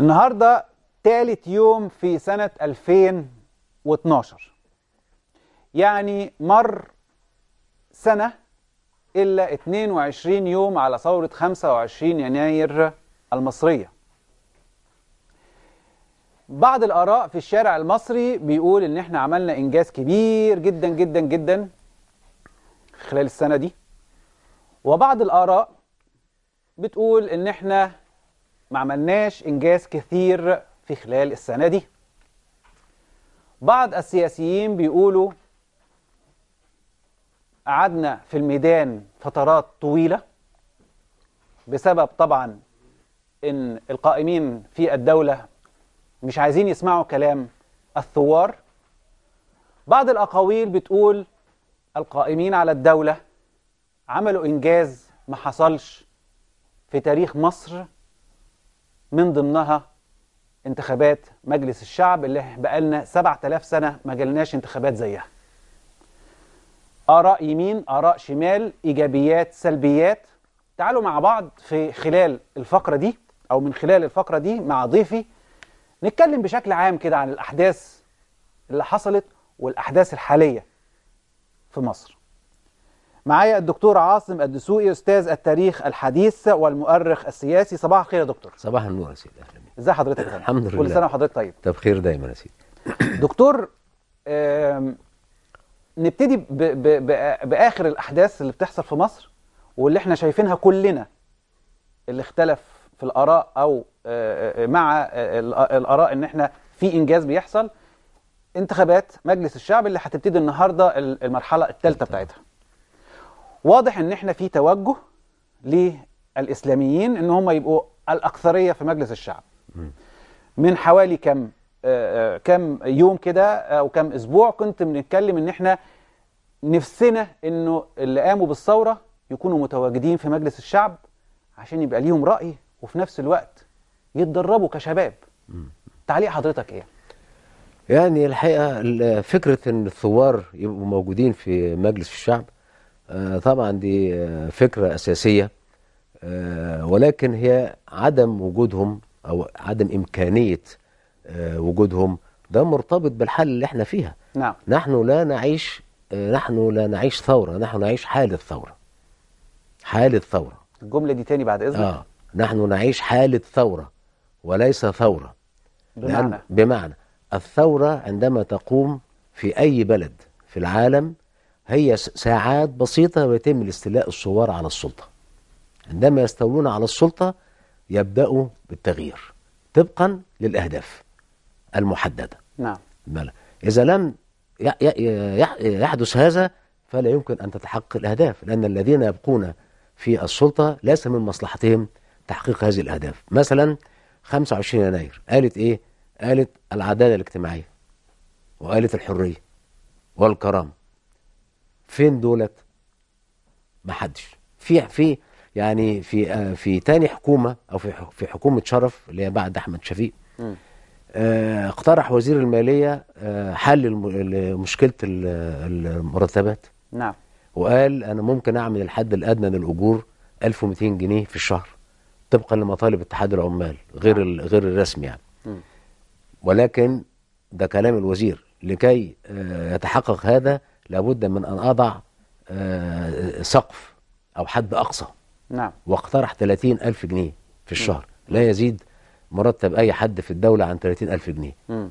النهاردة تالت يوم في سنة 2012 يعني مر سنة إلا 22 يوم على ثورة 25 يناير المصرية بعض الآراء في الشارع المصري بيقول إن إحنا عملنا إنجاز كبير جدا جدا جدا خلال السنة دي وبعض الآراء بتقول إن إحنا ما عملناش إنجاز كثير في خلال السنة دي بعض السياسيين بيقولوا قعدنا في الميدان فترات طويلة بسبب طبعا إن القائمين في الدولة مش عايزين يسمعوا كلام الثوار بعض الأقاويل بتقول القائمين على الدولة عملوا إنجاز ما حصلش في تاريخ مصر من ضمنها انتخابات مجلس الشعب اللي بقالنا 7000 سنة ما جالناش انتخابات زيها آراء يمين آراء شمال إيجابيات سلبيات تعالوا مع بعض في خلال الفقرة دي أو من خلال الفقرة دي مع ضيفي نتكلم بشكل عام كده عن الأحداث اللي حصلت والأحداث الحالية في مصر معايا الدكتور عاصم الدسوقي استاذ التاريخ الحديث والمؤرخ السياسي صباح الخير يا دكتور صباح النور يا سيدي اهلا بيك ازي حضرتك يا الحمد لله كل سنه وحضرتك طيب طب خير دايما يا سيدي دكتور نبتدي بـ بـ بـ باخر الاحداث اللي بتحصل في مصر واللي احنا شايفينها كلنا اللي اختلف في الاراء او مع الاراء ان احنا في انجاز بيحصل انتخابات مجلس الشعب اللي هتبتدي النهارده المرحله الثالثه بتاعتها واضح ان احنا في توجه للاسلاميين ان هم يبقوا الاكثريه في مجلس الشعب من حوالي كم آه، آه، كم يوم كده آه، او كم اسبوع كنت بنتكلم ان احنا نفسنا انه اللي قاموا بالثوره يكونوا متواجدين في مجلس الشعب عشان يبقى ليهم راي وفي نفس الوقت يتدربوا كشباب تعليق حضرتك ايه يعني الحقيقه فكره ان الثوار يبقوا موجودين في مجلس الشعب آه، طبعا دي آه، فكرة أساسية آه، ولكن هي عدم وجودهم أو عدم إمكانية وجودهم ده مرتبط بالحل اللي احنا فيها نعم. نحن لا نعيش نحن لا نعيش ثورة نحن نعيش حالة ثورة حالة ثورة الجملة دي تاني بعد إذنك آه. نحن نعيش حالة ثورة وليس ثورة بمعنى بمعنى الثورة عندما تقوم في أي بلد في العالم هي ساعات بسيطة ويتم الاستيلاء الثوار على السلطة عندما يستولون على السلطة يبدأوا بالتغيير طبقا للأهداف المحددة نعم إذا لم يحدث هذا فلا يمكن أن تتحقق الأهداف لأن الذين يبقون في السلطة ليس من مصلحتهم تحقيق هذه الأهداف مثلا 25 يناير قالت إيه؟ قالت العدالة الاجتماعية وقالت الحرية والكرامة فين دولت ما حدش في في يعني في آه في تاني حكومه او في في حكومه شرف اللي هي بعد احمد شفيق آه اقترح وزير الماليه آه حل مشكله المرتبات نعم وقال انا ممكن اعمل الحد الادنى للاجور 1200 جنيه في الشهر طبقا لمطالب اتحاد العمال غير نعم. غير الرسمي يعني م. ولكن ده كلام الوزير لكي آه، يتحقق هذا لابد من أن أضع آه، سقف أو حد أقصى نعم واقترح 30 ألف جنيه في الشهر م. لا يزيد مرتب أي حد في الدولة عن 30 ألف جنيه م.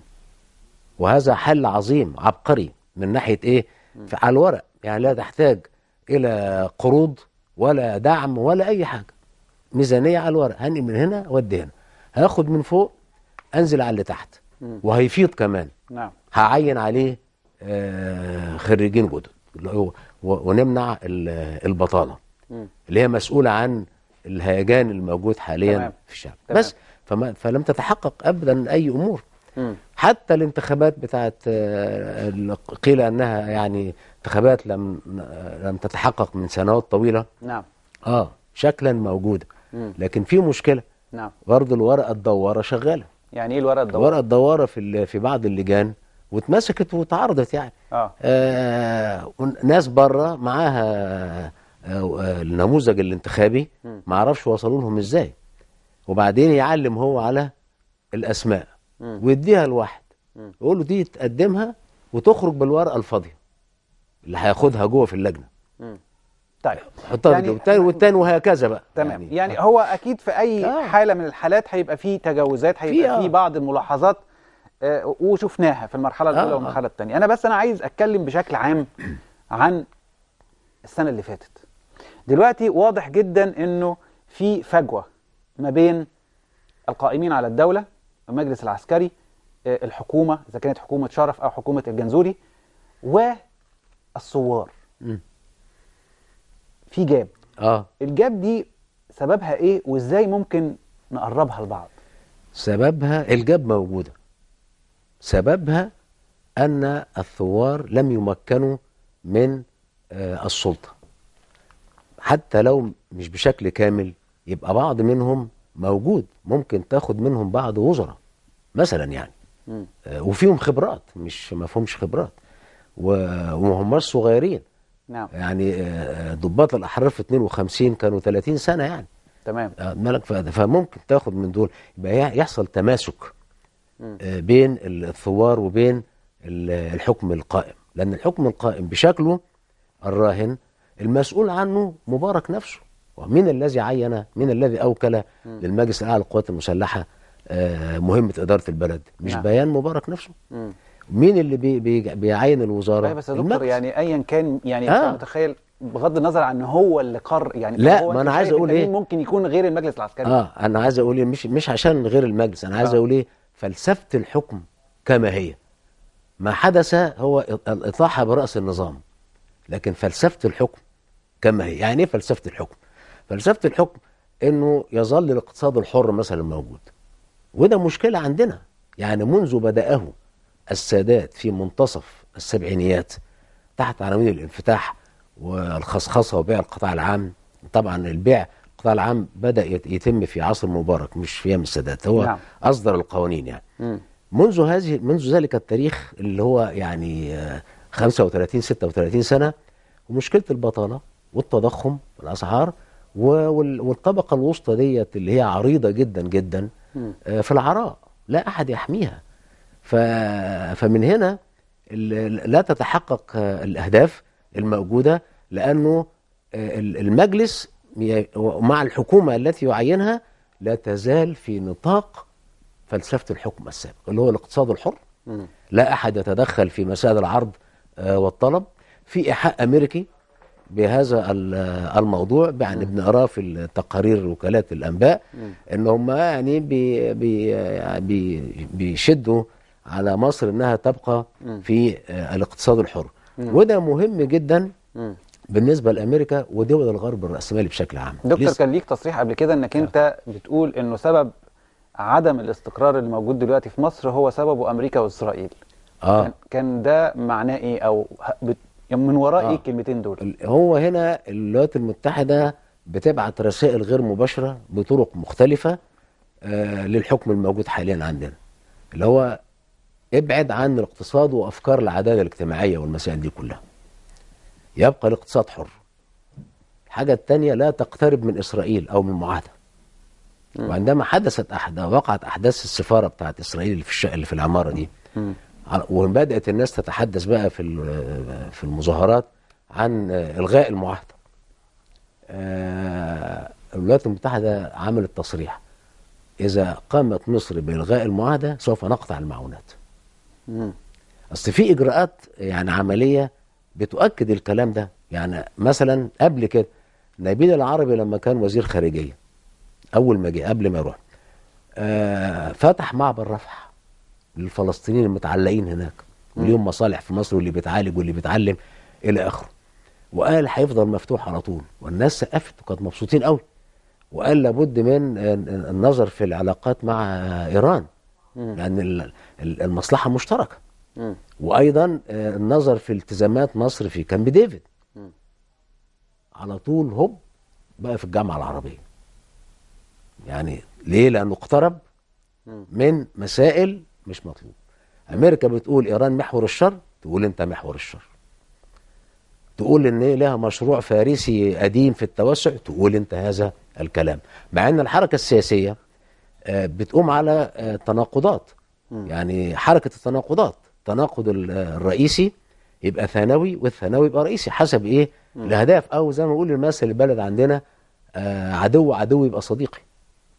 وهذا حل عظيم عبقري من ناحية إيه على الورق يعني لا تحتاج إلى قروض ولا دعم ولا أي حاجة ميزانية على الورق هنقل من هنا ودي هنا هاخد من فوق أنزل على اللي تحت وهيفيض كمان نعم هعين عليه آه، خريجين جدد ونمنع البطاله اللي هي مسؤوله عن الهيجان الموجود حاليا تمام. في الشعب تمام. بس فما فلم تتحقق ابدا اي امور مم. حتى الانتخابات بتاعت آه، قيل انها يعني انتخابات لم لم تتحقق من سنوات طويله نعم اه شكلا موجوده مم. لكن في مشكله نعم برضه الورقه الدواره شغاله يعني ايه الورقه الدواره؟ الورقه الدواره في في بعض اللجان واتمسكت وتعرضت يعني آه. آه ناس بره معاها آه،, آه النموذج الانتخابي ما اعرفش وصلوا لهم ازاي وبعدين يعلم هو على الاسماء م. ويديها لواحد يقول له دي تقدمها وتخرج بالورقه الفاضيه اللي هياخدها جوه في اللجنه طيب حطها يعني والتاني, والتاني وهكذا بقى تمام يعني, يعني هو اكيد في اي آه. حاله من الحالات هيبقى فيه تجاوزات هيبقى فيه, آه. فيه بعض الملاحظات آه، وشفناها في المرحله الاولى آه،, آه والمرحله الثانيه انا بس انا عايز اتكلم بشكل عام عن السنه اللي فاتت دلوقتي واضح جدا انه في فجوه ما بين القائمين على الدوله المجلس العسكري آه، الحكومه اذا كانت حكومه شرف او حكومه الجنزوري والثوار في جاب اه الجاب دي سببها ايه وازاي ممكن نقربها لبعض سببها الجاب موجوده سببها أن الثوار لم يمكنوا من آه، السلطة حتى لو مش بشكل كامل يبقى بعض منهم موجود ممكن تاخد منهم بعض وزراء مثلا يعني م. آه، وفيهم خبرات مش ما فيهمش خبرات وهم صغيرين نعم يعني آه، ضباط الاحرار في 52 كانوا 30 سنه يعني تمام مالك فممكن تاخد من دول يبقى يحصل تماسك آه، بين الثوار وبين الحكم القائم لأن الحكم القائم بشكله الراهن المسؤول عنه مبارك نفسه ومين الذي عين من الذي أوكل للمجلس الأعلى للقوات المسلحة آه، مهمة إدارة البلد مش نعم. بيان مبارك نفسه مين اللي بي بي بيعين الوزارة أيوة طيب بس يا دكتور يعني أيا كان يعني آه. متخيل بغض النظر عن هو اللي قر يعني لا هو ما انا عايز اقول ايه ممكن يكون غير المجلس العسكري اه انا عايز اقول ايه مش مش عشان غير المجلس انا عايز آه. اقول ايه فلسفة الحكم كما هي ما حدث هو الإطاحة برأس النظام لكن فلسفة الحكم كما هي يعني إيه فلسفة الحكم فلسفة الحكم إنه يظل الاقتصاد الحر مثلا موجود وده مشكلة عندنا يعني منذ بدأه السادات في منتصف السبعينيات تحت عناوين الانفتاح والخصخصة وبيع القطاع العام طبعا البيع القطاع العام بدا يتم في عصر مبارك مش في ايام السادات هو نعم. اصدر القوانين يعني منذ هذه منذ ذلك التاريخ اللي هو يعني 35 آه، 36 سنه ومشكله البطاله والتضخم والاسعار والطبقه الوسطى ديت اللي هي عريضه جدا جدا آه، في العراء لا احد يحميها فمن هنا لا تتحقق آه، الاهداف الموجوده لانه المجلس مع الحكومة التي يعينها لا تزال في نطاق فلسفة الحكم السابق اللي هو الاقتصاد الحر لا أحد يتدخل في مسائل العرض آه، والطلب في إيحاء أمريكي بهذا الموضوع يعني بنقراه في التقارير وكالات الانباء ان هم يعني بيشدوا بي بيشدوا على مصر انها تبقى في آه، الاقتصاد الحر وده مهم جدا بالنسبه لامريكا ودول الغرب الراسمالي بشكل عام دكتور كان ليك تصريح قبل كده انك انت نعم. بتقول انه سبب عدم الاستقرار اللي موجود دلوقتي في مصر هو سببه امريكا واسرائيل اه كان ده معناه ايه او بت... من وراء إيه آه. ايه الكلمتين دول هو هنا الولايات المتحده بتبعت رسائل غير مباشره بطرق مختلفه آه للحكم الموجود حاليا عندنا اللي هو ابعد عن الاقتصاد وافكار العداله الاجتماعيه والمسائل دي كلها يبقى الاقتصاد حر الحاجة الثانية لا تقترب من إسرائيل أو من معاهدة وعندما حدثت أحد وقعت أحداث السفارة بتاعت إسرائيل اللي في الش... اللي في العمارة دي وبدأت الناس تتحدث بقى في في المظاهرات عن إلغاء المعاهدة آه، الولايات المتحدة عملت تصريح إذا قامت مصر بإلغاء المعاهدة سوف نقطع المعونات أصل في إجراءات يعني عملية بتؤكد الكلام ده يعني مثلا قبل كده نبيل العربي لما كان وزير خارجيه اول ما جه قبل ما يروح آه، فتح معبر رفح للفلسطينيين المتعلقين هناك واليوم مصالح في مصر واللي بيتعالج واللي بيتعلم الى اخره وقال هيفضل مفتوح على طول والناس سقفت وكانت مبسوطين قوي وقال لابد من النظر في العلاقات مع ايران لان المصلحه مشتركه وايضا آه، النظر في التزامات مصر في كامب ديفيد م. على طول هوب بقى في الجامعه العربيه يعني ليه لانه اقترب من مسائل مش مطلوب امريكا بتقول ايران محور الشر تقول انت محور الشر تقول ان إيه، لها مشروع فارسي قديم في التوسع تقول انت هذا الكلام مع ان الحركه السياسيه آه، بتقوم على آه، تناقضات يعني حركه التناقضات التناقض الرئيسي يبقى ثانوي والثانوي يبقى رئيسي حسب ايه الاهداف او زي ما بقول المثل البلد عندنا آه، عدو عدو يبقى صديقي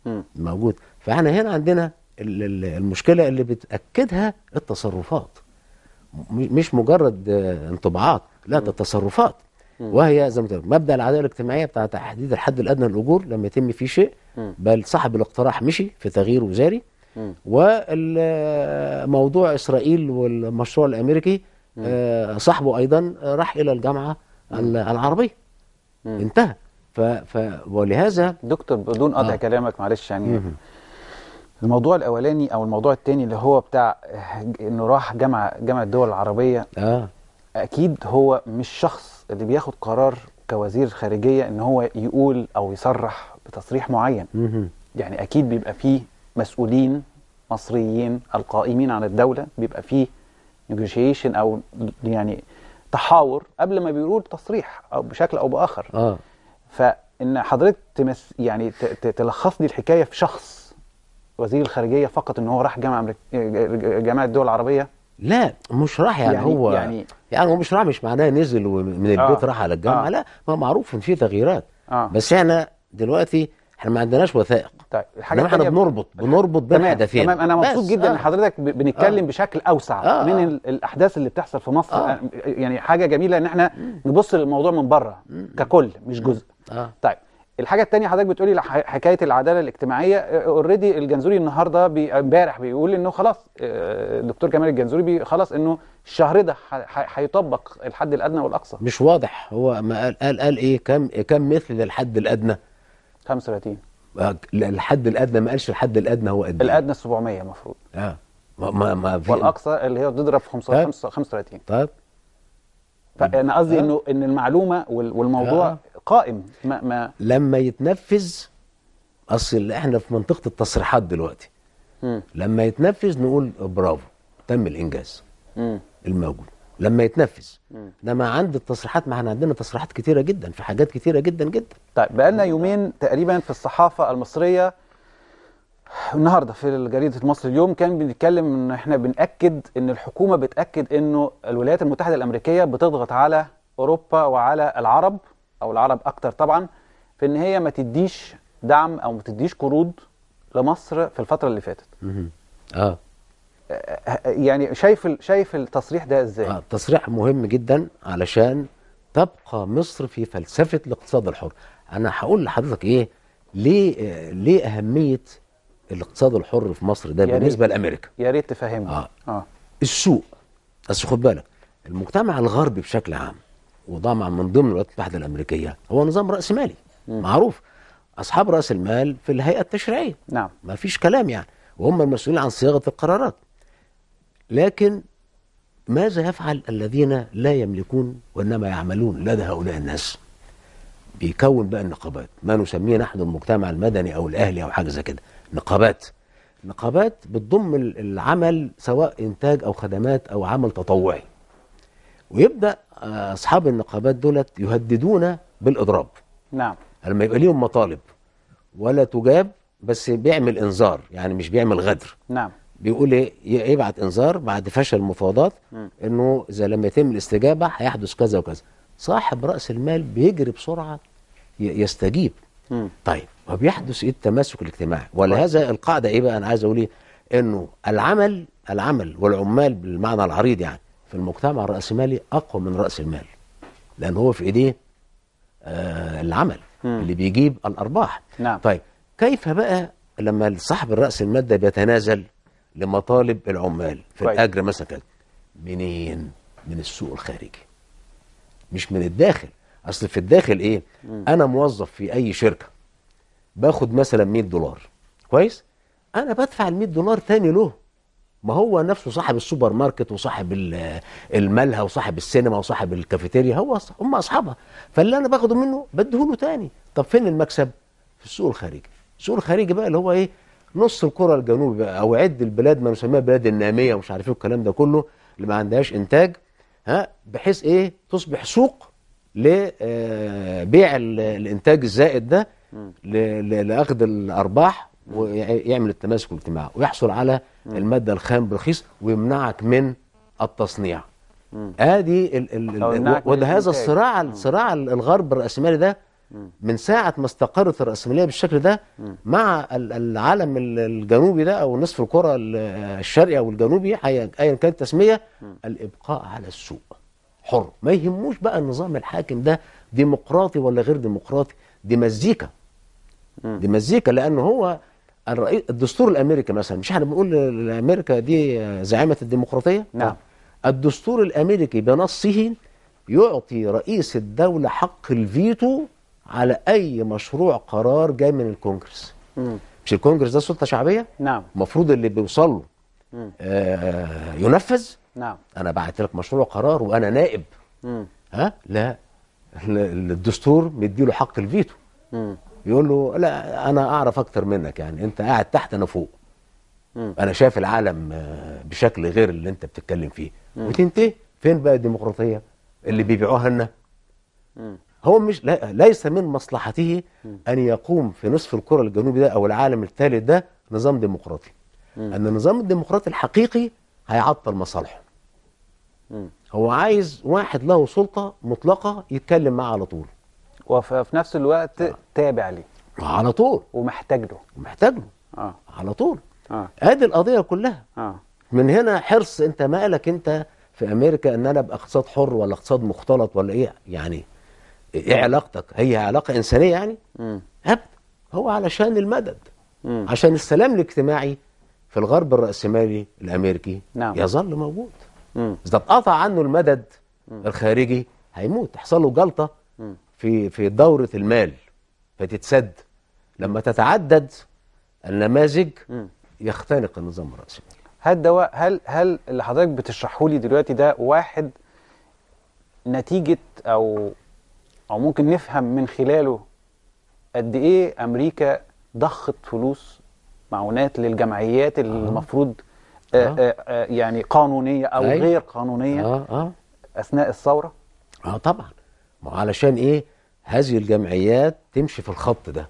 م. موجود فاحنا هنا عندنا المشكله اللي بتاكدها التصرفات مش مجرد آه، انطباعات لا ده تصرفات وهي زي ما مبدا العداله الاجتماعيه بتاع تحديد الحد الادنى للاجور لما يتم فيه شيء بل صاحب الاقتراح مشي في تغيير وزاري وموضوع إسرائيل والمشروع الأمريكي آه، صاحبه أيضا راح إلى الجامعة العربية انتهى ف... ف... ولهذا دكتور بدون قطع آه. كلامك معلش يعني مم. الموضوع الاولاني او الموضوع الثاني اللي هو بتاع انه راح جامعه جامعه الدول العربيه آه. اكيد هو مش شخص اللي بياخد قرار كوزير خارجيه ان هو يقول او يصرح بتصريح معين مم. يعني اكيد بيبقى فيه مسؤولين مصريين القائمين على الدولة بيبقى فيه نيجوشيشن أو يعني تحاور قبل ما بيقولوا تصريح أو بشكل أو بآخر آه. فإن حضرتك تمس يعني تلخص لي الحكاية في شخص وزير الخارجية فقط إن هو راح جامعة جامعة الدول العربية لا مش راح يعني, يعني هو يعني, يعني هو مش راح مش معناه نزل ومن البيت آه. راح على الجامعة آه. لا ما معروف إن في تغييرات آه. بس إحنا دلوقتي إحنا ما عندناش وثائق طيب الحاجه احنا بنربط بنربط بين فين تمام انا مبسوط جدا ان آه. حضرتك بنتكلم آه. بشكل اوسع آه. من الاحداث اللي بتحصل في مصر آه. آه. يعني حاجه جميله ان احنا نبص للموضوع من بره ككل مش جزء آه. طيب الحاجه الثانيه حضرتك بتقولي حكايه العداله الاجتماعيه اوريدي آه، الجنزوري النهارده امبارح بي... بيقول انه خلاص آه، الدكتور كمال الجنزوري بي... خلاص انه الشهر ده هيطبق ح... الحد الادنى والاقصى مش واضح هو ما قال قال, قال ايه كم كم مثل الحد الادنى 35 الحد الادنى ما قالش الحد الادنى هو قد إيه؟ الادنى 700 المفروض اه ما ما, ما في والاقصى اللي هي بتضرب في 35 طيب, طيب. فانا آه. قصدي انه ان المعلومه والموضوع آه. قائم ما ما لما يتنفذ اصل احنا في منطقه التصريحات دلوقتي م. لما يتنفذ نقول برافو تم الانجاز م. الموجود لما يتنفذ انما عند التصريحات ما احنا عندنا تصريحات كتيره جدا في حاجات كتيره جدا جدا طيب بقالنا يومين تقريبا في الصحافه المصريه النهارده في جريده مصر اليوم كان بنتكلم ان احنا بناكد ان الحكومه بتاكد انه الولايات المتحده الامريكيه بتضغط على اوروبا وعلى العرب او العرب اكتر طبعا في ان هي ما تديش دعم او ما تديش قروض لمصر في الفتره اللي فاتت. اه يعني شايف شايف التصريح ده ازاي؟ آه التصريح مهم جدا علشان تبقى مصر في فلسفه الاقتصاد الحر. انا هقول لحضرتك ايه ليه آه، ليه اهميه الاقتصاد الحر في مصر ده بالنسبه لامريكا؟ يا ريت تفهمني. آه. اه السوق بس خد بالك المجتمع الغربي بشكل عام وطبعا من ضمن الولايات المتحده الامريكيه هو نظام راس مالي م. معروف اصحاب راس المال في الهيئه التشريعيه نعم ما فيش كلام يعني وهم المسؤولين عن صياغه القرارات لكن ماذا يفعل الذين لا يملكون وإنما يعملون لدى هؤلاء الناس بيكون بقى النقابات ما نسميه نحن المجتمع المدني أو الأهلي أو حاجة زي كده نقابات نقابات بتضم العمل سواء إنتاج أو خدمات أو عمل تطوعي ويبدأ آه، أصحاب النقابات دولت يهددون بالإضراب نعم لما يبقى ليهم مطالب ولا تجاب بس بيعمل انذار يعني مش بيعمل غدر نعم بيقول ايه يبعت انذار بعد فشل المفاوضات انه اذا لم يتم الاستجابه هيحدث كذا وكذا صاحب راس المال بيجري بسرعه يستجيب طيب وبيحدث ايه التماسك الاجتماعي ولهذا طيب. القاعده ايه بقى انا عايز اقول ايه انه العمل العمل والعمال بالمعنى العريض يعني في المجتمع الراسمالي اقوى من راس المال لان هو في ايديه آه العمل اللي بيجيب الارباح نعم. طيب كيف بقى لما صاحب الراس المال ده بيتنازل لمطالب العمال في كويس. طيب. الاجر مثلا كده منين؟ من السوق الخارجي مش من الداخل اصل في الداخل ايه؟ مم. انا موظف في اي شركه باخد مثلا 100 دولار كويس؟ انا بدفع ال 100 دولار تاني له ما هو نفسه صاحب السوبر ماركت وصاحب الملهى وصاحب السينما وصاحب الكافيتيريا هو هم اصحابها فاللي انا باخده منه بديهوله تاني طب فين المكسب؟ في السوق الخارجي السوق الخارجي بقى اللي هو ايه؟ نص الكره الجنوب بقى او عد البلاد ما نسميها بلاد الناميه ومش عارف ايه الكلام ده كله اللي ما عندهاش انتاج ها بحيث ايه تصبح سوق لبيع آه، الانتاج الزائد ده لاخذ الارباح ويعمل التماسك الاجتماعي ويحصل على الماده الخام برخيص ويمنعك من التصنيع ادي وده هذا الصراع الصراع الغرب الراسمالي ده من ساعة ما استقرت الرأسمالية بالشكل ده مع العالم الجنوبي ده أو نصف الكرة الشرقي أو الجنوبي أيا كانت التسمية الإبقاء على السوق حر ما يهموش بقى النظام الحاكم ده ديمقراطي ولا غير ديمقراطي دي مزيكا دي مزيكا لأن هو الرئيس الدستور الأمريكي مثلا مش احنا بنقول أمريكا دي زعيمة الديمقراطية نعم طيب. الدستور الأمريكي بنصه يعطي رئيس الدولة حق الفيتو على اي مشروع قرار جاي من الكونجرس مم. مش الكونجرس ده سلطه شعبيه نعم المفروض اللي بيوصل له آه ينفذ نعم انا بعت لك مشروع قرار وانا نائب مم. ها لا الدستور مديله حق الفيتو مم. يقول له لا انا اعرف اكتر منك يعني انت قاعد تحت انا فوق مم. انا شايف العالم آه، بشكل غير اللي انت بتتكلم فيه وتنتهي فين بقى الديمقراطيه اللي بيبيعوها لنا هو مش ليس من مصلحته أن يقوم في نصف الكرة الجنوبي ده أو العالم الثالث ده نظام ديمقراطي أن النظام الديمقراطي الحقيقي هيعطل مصالحه هو عايز واحد له سلطة مطلقة يتكلم معاه على طول وفي نفس الوقت آه. تابع ليه على طول ومحتاج له ومحتاج له آه. على طول آه. ادي القضية كلها آه. من هنا حرص انت مالك انت في امريكا ان انا ابقى اقتصاد حر ولا اقتصاد مختلط ولا ايه يعني ايه علاقتك هي علاقه انسانيه يعني هب هو علشان المدد مم. عشان السلام الاجتماعي في الغرب الرأسمالي الأمريكي نعم. يظل موجود إذا اتقطع عنه المدد مم. الخارجي هيموت تحصل له جلطة مم. في في دورة المال فتتسد لما تتعدد النماذج يختنق النظام الرأسمالي هل دواء هل هل اللي حضرتك بتشرحه لي دلوقتي ده واحد نتيجة أو أو ممكن نفهم من خلاله قد إيه أمريكا ضخت فلوس معونات للجمعيات اللي آه. المفروض آه،, آه. آه آه يعني قانونية أو أي. غير قانونية آه آه. أثناء الثورة آه طبعا ما علشان إيه هذه الجمعيات تمشي في الخط ده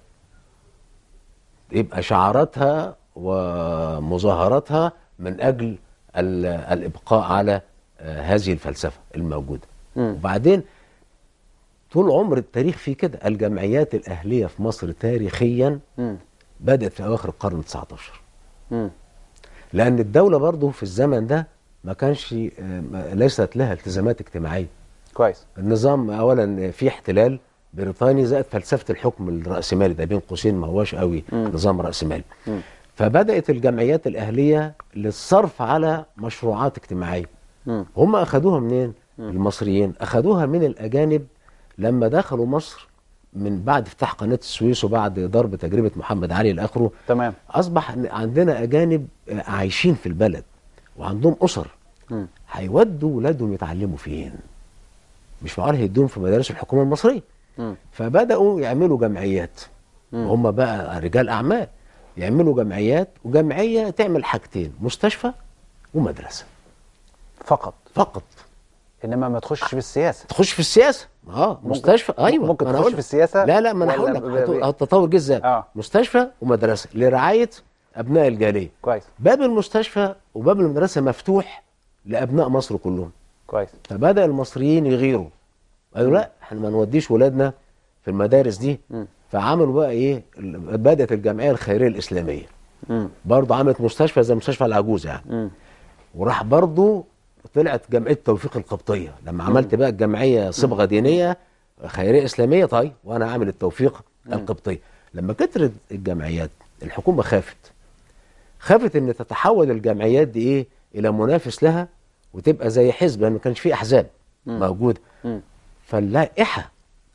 يبقى شعاراتها ومظاهراتها من أجل الإبقاء على آه، هذه الفلسفة الموجودة م. وبعدين طول عمر التاريخ فيه كده الجمعيات الأهلية في مصر تاريخيا م. بدأت في أواخر القرن ال 19 لأن الدولة برضه في الزمن ده ما كانش آه، ليست لها التزامات اجتماعية كويس النظام أولا في احتلال بريطاني زائد فلسفة الحكم الرأسمالي ده بين قوسين ما هواش قوي م. نظام رأسمالي فبدأت الجمعيات الأهلية للصرف على مشروعات اجتماعية هم اخذوها منين؟ المصريين اخذوها من الأجانب لما دخلوا مصر من بعد افتتاح قناه السويس وبعد ضرب تجربه محمد علي لاخره تمام اصبح عندنا اجانب عايشين في البلد وعندهم اسر هيودوا ولادهم يتعلموا فين؟ مش معقول هيدوهم في مدارس الحكومه المصريه فبداوا يعملوا جمعيات هم بقى رجال اعمال يعملوا جمعيات وجمعيه تعمل حاجتين مستشفى ومدرسه فقط فقط انما ما تخشش في السياسه تخش في السياسه اه مستشفى ايوه ممكن تخش في السياسه لا لا ما انا هقول لك التطور جه ازاي آه. مستشفى ومدرسه لرعايه ابناء الجاليه كويس باب المستشفى وباب المدرسه مفتوح لابناء مصر كلهم كويس فبدا المصريين يغيروا قالوا لا احنا ما نوديش ولادنا في المدارس دي م. فعملوا بقى ايه بدات الجمعيه الخيريه الاسلاميه برضه عملت مستشفى زي مستشفى العجوز يعني م. وراح برضه طلعت جمعيه توفيق القبطيه لما عملت بقى الجمعيه صبغه دينيه خيريه اسلاميه طيب وانا عامل التوفيق القبطيه لما كترت الجمعيات الحكومه خافت خافت ان تتحول الجمعيات دي ايه الى منافس لها وتبقى زي حزب لان ما كانش في احزاب موجوده فاللائحه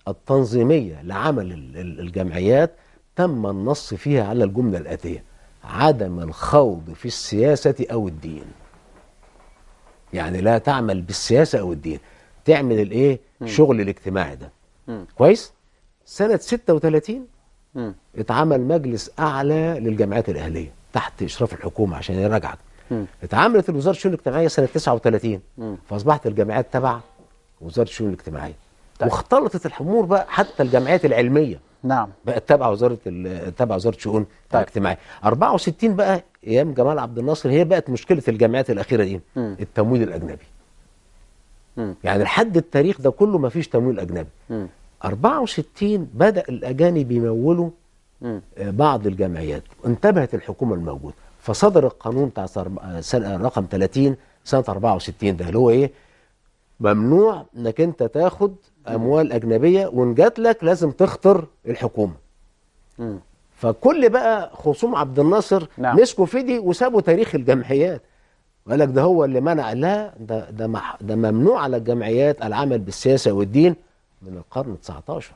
التنظيميه لعمل الجمعيات تم النص فيها على الجمله الاتيه عدم الخوض في السياسه او الدين يعني لا تعمل بالسياسه او الدين تعمل الايه الشغل الاجتماعي ده مم. كويس سنه 36 مم. اتعمل مجلس اعلى للجمعيات الاهليه تحت اشراف الحكومه عشان يراجعك اتعملت الوزاره الشؤون الاجتماعيه سنه 39 مم. فاصبحت الجامعات تبع وزاره الشؤون الاجتماعيه طيب. واختلطت الامور بقى حتى الجامعات العلميه نعم بقت تابعه وزاره تابعه وزاره شؤون طيب. الاجتماعيه 64 بقى ايام جمال عبد الناصر هي بقت مشكله الجامعات الاخيره دي م. التمويل الاجنبي م. يعني لحد التاريخ ده كله ما فيش تمويل اجنبي م. 64 بدا الاجانب يمولوا م. آه، بعض الجمعيات انتبهت الحكومه الموجوده فصدر القانون بتاع آه، آه، سنه رقم 30 سنه 64 ده اللي هو ايه ممنوع انك انت تاخد اموال اجنبيه وان جات لك لازم تخطر الحكومه م. فكل بقى خصوم عبد الناصر نعم. مسكوا في دي وسابوا تاريخ الجمعيات وقال لك ده هو اللي منع لا ده ده, ده ممنوع على الجمعيات العمل بالسياسه والدين من القرن 19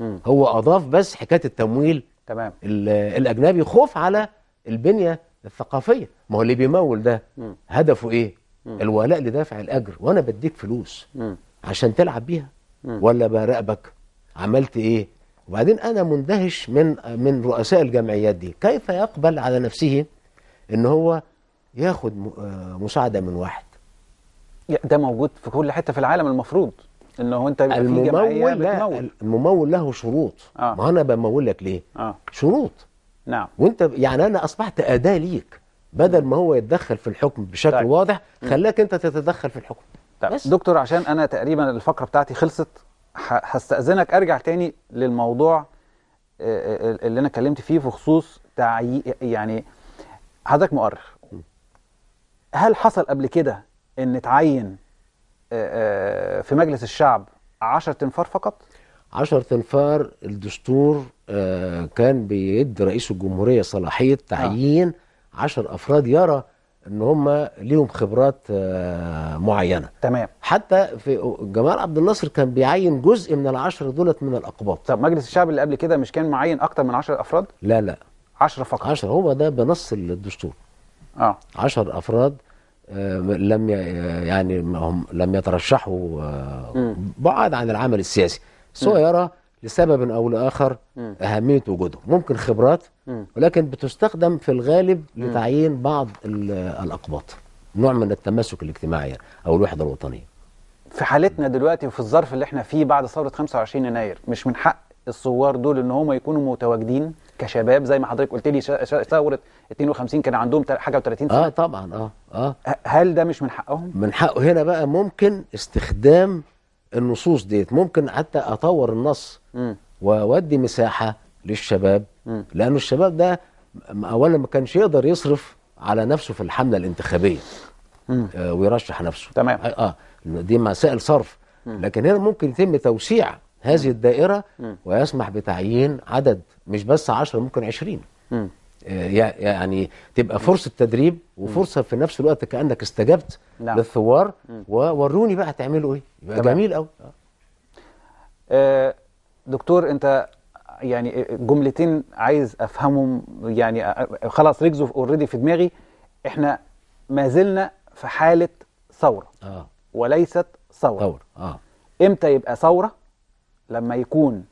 م. هو اضاف بس حكايه التمويل تمام الاجنبي خوف على البنيه الثقافيه ما هو اللي بيمول ده م. هدفه ايه م. الولاء لدافع الاجر وانا بديك فلوس م. عشان تلعب بيها ولا براقبك عملت ايه وبعدين انا مندهش من من رؤساء الجمعيات دي كيف يقبل على نفسه ان هو ياخد آه، مساعده من واحد ده موجود في كل حته في العالم المفروض ان هو انت الممول لا الممول له شروط آه. ما انا بمول لك ليه آه. شروط نعم وانت يعني انا اصبحت اداه ليك بدل ما هو يتدخل في الحكم بشكل طيب. واضح خلاك انت تتدخل في الحكم طيب بس. دكتور عشان انا تقريبا الفقره بتاعتي خلصت هستاذنك ارجع تاني للموضوع آه، آه، اللي انا اتكلمت فيه في خصوص تعي... يعني حضرتك مؤرخ هل حصل قبل كده ان اتعين آه، في مجلس الشعب 10 تنفار فقط 10 تنفار الدستور كان بيدي رئيس الجمهوريه صلاحيه تعيين 10 افراد يرى ان هم ليهم خبرات آه، معينه تمام حتى في جمال عبد الناصر كان بيعين جزء من العشر دولت من الاقباط طب مجلس الشعب اللي قبل كده مش كان معين اكتر من 10 افراد لا لا 10 فقط 10 هو ده بنص الدستور اه 10 افراد آه، لم يعني هم لم يترشحوا آه، بعاد عن العمل السياسي سواء يرى لسبب او لاخر م. اهميه وجودهم ممكن خبرات م. ولكن بتستخدم في الغالب لتعيين بعض الاقباط نوع من التماسك الاجتماعي او الوحده الوطنيه في حالتنا دلوقتي وفي الظرف اللي احنا فيه بعد ثوره 25 يناير مش من حق الثوار دول ان هم يكونوا متواجدين كشباب زي ما حضرتك قلت لي ثوره 52 كان عندهم حاجه و30 سنه اه طبعا اه اه هل ده مش من حقهم؟ من حقه هنا بقى ممكن استخدام النصوص ديت ممكن حتى اطور النص وودي مساحه للشباب لان لانه الشباب ده اولا ما كانش يقدر يصرف على نفسه في الحمله الانتخابيه آه ويرشح نفسه تمام آه،, اه دي مسائل صرف مم. لكن هنا ممكن يتم توسيع هذه الدائره مم. ويسمح بتعيين عدد مش بس 10 ممكن 20 آه، يعني تبقى فرصة تدريب وفرصة في نفس الوقت كأنك استجبت نعم. للثوار ووروني بقى هتعملوا ايه يبقى جميل قوي آه، دكتور انت يعني جملتين عايز افهمهم يعني خلاص ركزوا اوريدي في دماغي احنا ما زلنا في حاله ثوره آه. وليست ثوره ثوره اه امتى يبقى ثوره لما يكون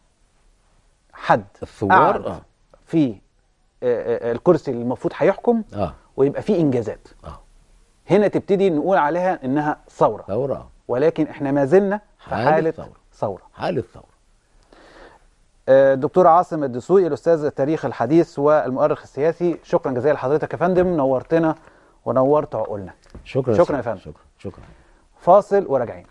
حد الثوار آه. في آه، آه، الكرسي اللي المفروض هيحكم آه. ويبقى فيه انجازات آه. هنا تبتدي نقول عليها انها ثوره ثوره آه. ولكن احنا ما زلنا في حاله ثوره حاله ثوره آه، دكتور عاصم الدسوقي الاستاذ التاريخ الحديث والمؤرخ السياسي شكرا جزيلا لحضرتك يا فندم نورتنا ونورت عقولنا شكرا شكرا يا فندم شكرا شكرا فاصل وراجعين